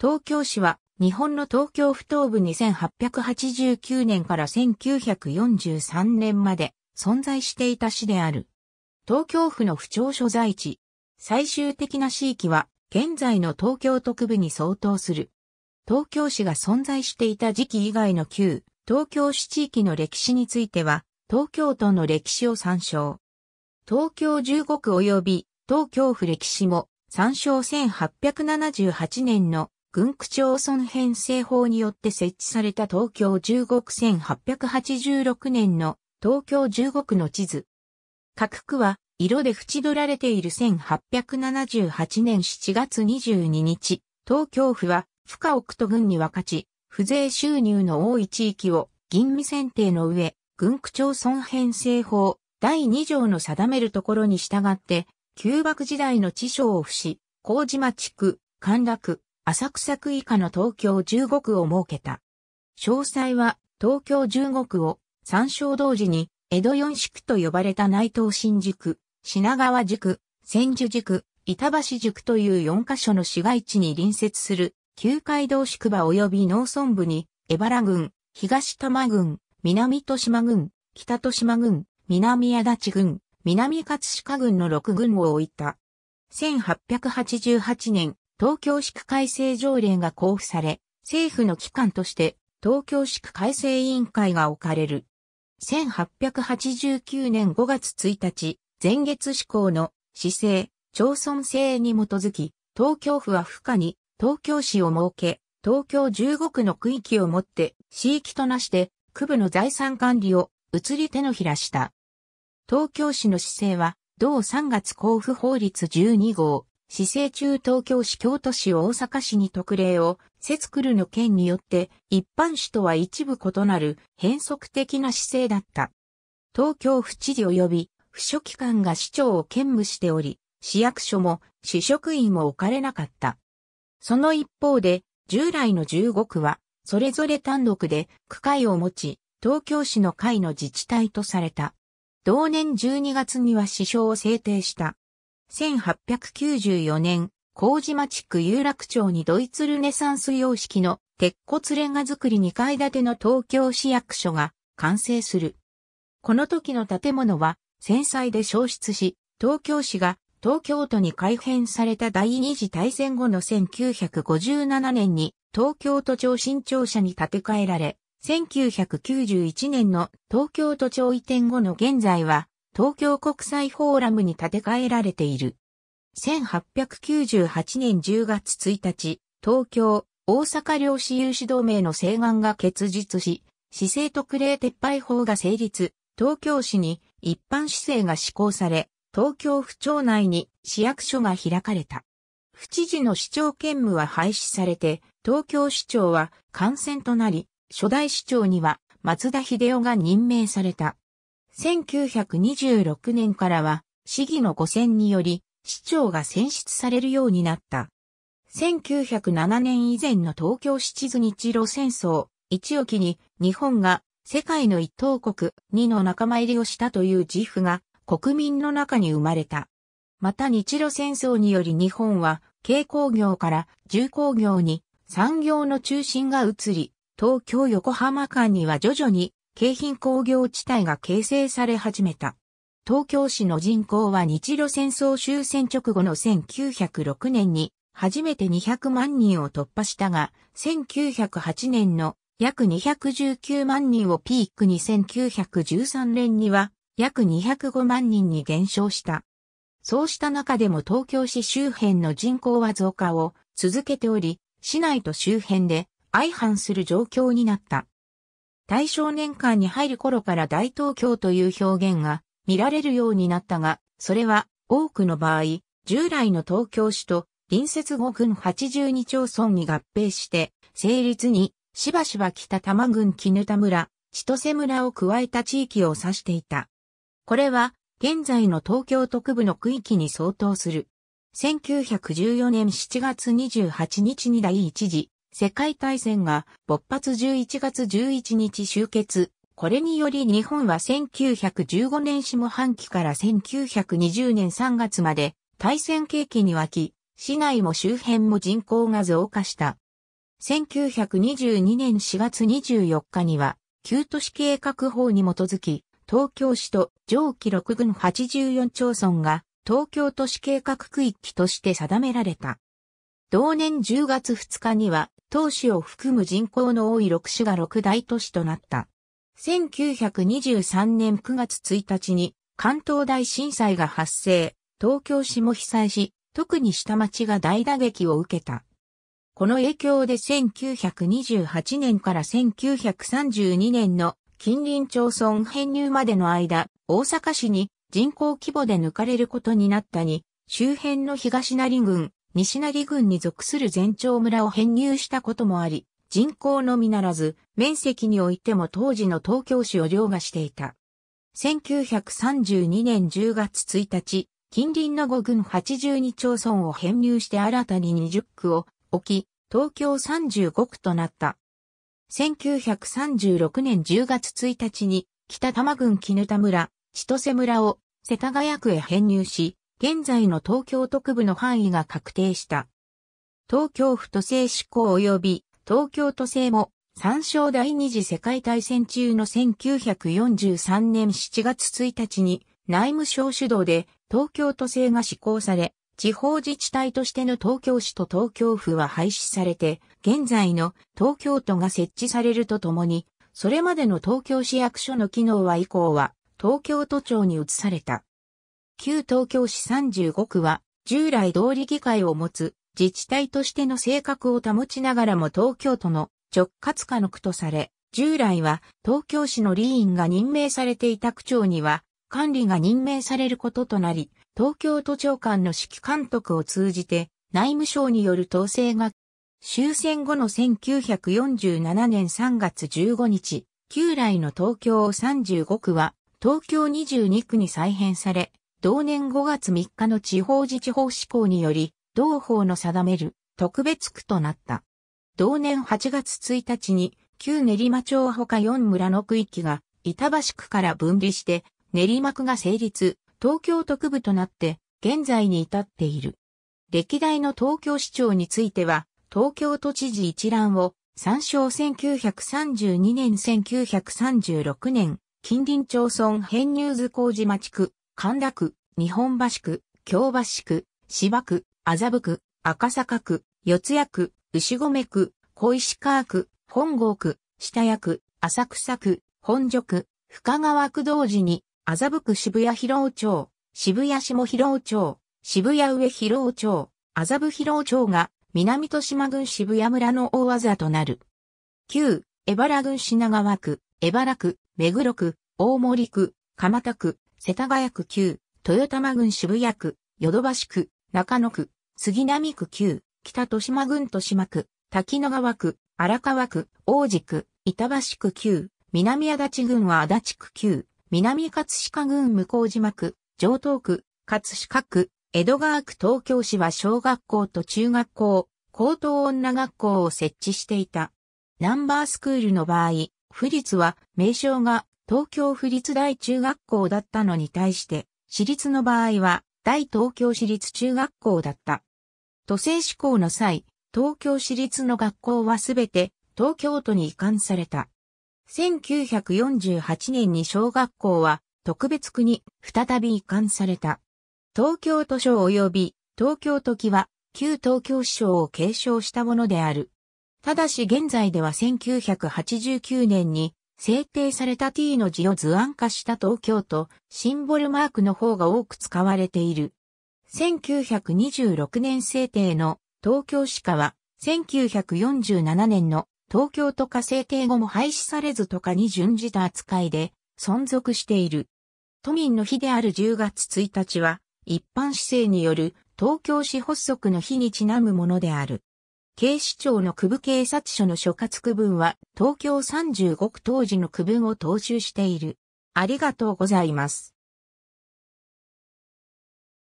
東京市は日本の東京府東部2889年から1943年まで存在していた市である。東京府の府庁所在地。最終的な市域は現在の東京特部に相当する。東京市が存在していた時期以外の旧東京市地域の歴史については東京都の歴史を参照。東京十五区及び東京府歴史も参照1878年の軍区町村編成法によって設置された東京15区1886年の東京15区の地図。各区は色で縁取られている1878年7月22日、東京府は深奥と郡に分かち、不税収入の多い地域を吟味選定の上、軍区町村編成法第2条の定めるところに従って、旧幕時代の地所を付し、麹町区、陥落。浅草区以下の東京15区を設けた。詳細は東京15区を参照同時に江戸四宿と呼ばれた内藤新宿、品川宿、千住宿、板橋宿という4カ所の市街地に隣接する旧街道宿場及び農村部に江原郡、東多摩郡、南豊島郡、北豊島郡、南足立郡、南葛飾郡の6郡を置いた。1888年、東京市区改正条例が交付され、政府の機関として東京市区改正委員会が置かれる。1889年5月1日、前月施行の市政、町村制に基づき、東京府は府下に東京市を設け、東京15区の区域をもって市域となして、区部の財産管理を移り手のひらした。東京市の市政は、同3月交付法律12号、市政中東京市京都市大阪市に特例を、節クルの県によって一般市とは一部異なる変則的な市政だった。東京府知事及び府書機関が市長を兼務しており、市役所も市職員も置かれなかった。その一方で、従来の15区は、それぞれ単独で区会を持ち、東京市の会の自治体とされた。同年12月には市章を制定した。1894年、麹町区有楽町にドイツルネサンス様式の鉄骨レンガ造り2階建ての東京市役所が完成する。この時の建物は戦災で消失し、東京市が東京都に改編された第二次大戦後の1957年に東京都庁新庁舎に建て替えられ、1991年の東京都庁移転後の現在は東京国際フォーラムに建て替えられている。1898年10月1日、東京、大阪領市有志同盟の請願が結実し、市政特例撤廃法が成立、東京市に一般市政が施行され、東京府庁内に市役所が開かれた。府知事の市長兼務は廃止されて、東京市長は感染となり、初代市長には松田秀夫が任命された。1926年からは、市議の5選により、市長が選出されるようになった。1907年以前の東京七図日露戦争、一を機に日本が世界の一等国にの仲間入りをしたという自負が国民の中に生まれた。また日露戦争により日本は軽工業から重工業に産業の中心が移り、東京横浜間には徐々に京浜工業地帯が形成され始めた。東京市の人口は日露戦争終戦直後の1906年に初めて200万人を突破したが、1908年の約219万人をピークに1913年には約205万人に減少した。そうした中でも東京市周辺の人口は増加を続けており、市内と周辺で相反する状況になった。大正年間に入る頃から大東京という表現が見られるようになったが、それは多くの場合、従来の東京市と隣接5郡十二町村に合併して、成立にしばしば北多摩郡絹田村、千歳村を加えた地域を指していた。これは現在の東京特部の区域に相当する。1914年7月28日に第一次世界大戦が勃発11月11日終結。これにより日本は1915年下半期から1920年3月まで大戦景気に沸き、市内も周辺も人口が増加した。1922年4月24日には、旧都市計画法に基づき、東京市と上記6郡84町村が東京都市計画区域として定められた。同年10月2日には東市を含む人口の多い6市が6大都市となった。1923年9月1日に関東大震災が発生、東京市も被災し、特に下町が大打撃を受けた。この影響で1928年から1932年の近隣町村編入までの間、大阪市に人口規模で抜かれることになったに、周辺の東成郡、西成郡に属する全町村を編入したこともあり、人口のみならず、面積においても当時の東京市を凌駕していた。1932年10月1日、近隣の5郡82町村を編入して新たに20区を置き、東京35区となった。1936年10月1日に、北多摩郡絹田村、千歳村を世田谷区へ編入し、現在の東京都区部の範囲が確定した。東京府都政施行及び東京都政も参照第二次世界大戦中の1943年7月1日に内務省主導で東京都政が施行され、地方自治体としての東京市と東京府は廃止されて、現在の東京都が設置されるとともに、それまでの東京市役所の機能は以降は東京都庁に移された。旧東京市35区は、従来通り議会を持つ自治体としての性格を保ちながらも東京都の直轄下の区とされ、従来は東京市の理員が任命されていた区長には管理が任命されることとなり、東京都長官の指揮監督を通じて内務省による統制が終戦後の1947年3月15日、旧来の東京35区は東京22区に再編され、同年5月3日の地方自治法施行により、同法の定める特別区となった。同年8月1日に、旧練馬町他4村の区域が、板橋区から分離して、練馬区が成立、東京特部となって、現在に至っている。歴代の東京市長については、東京都知事一覧を、参照1932年1936年、近隣町村編入図工寺町区、神田区、日本橋区、京橋区、芝区、麻布区、赤坂区、四谷区、牛込区、小石川区、本郷区、下谷区、浅草区、本所区、深川区同時に、麻布区渋谷広尾町、渋谷下広尾町、渋谷上広尾町、麻布広尾町が、南豊島郡渋谷村の大技となる。旧、江原郡品川区、江原区、目黒区、大森区、蒲田区、世田谷区9、豊玉郡渋谷区、ヨドバシ区、中野区、杉並区9、北豊島郡豊島区、滝野川区、荒川区、王子区、板橋区9、南足立郡は足立区9、南葛飾郡向島区、上東区、葛飾区、江戸川区東京市は小学校と中学校、高等女学校を設置していた。ナンバースクールの場合、府立は名称が東京府立大中学校だったのに対して、私立の場合は、大東京市立中学校だった。都政施行の際、東京市立の学校はすべて東京都に移管された。1948年に小学校は特別区に再び移管された。東京都省及び東京都記は旧東京市省を継承したものである。ただし現在では1989年に制定された t の字を図案化した東京都シンボルマークの方が多く使われている。1926年制定の東京市化は1947年の東京都化制定後も廃止されず都化に準じた扱いで存続している。都民の日である10月1日は一般市政による東京市発足の日にちなむものである。警視庁の区部警察署の所轄区分は、東京35区当時の区分を踏襲している。ありがとうございます。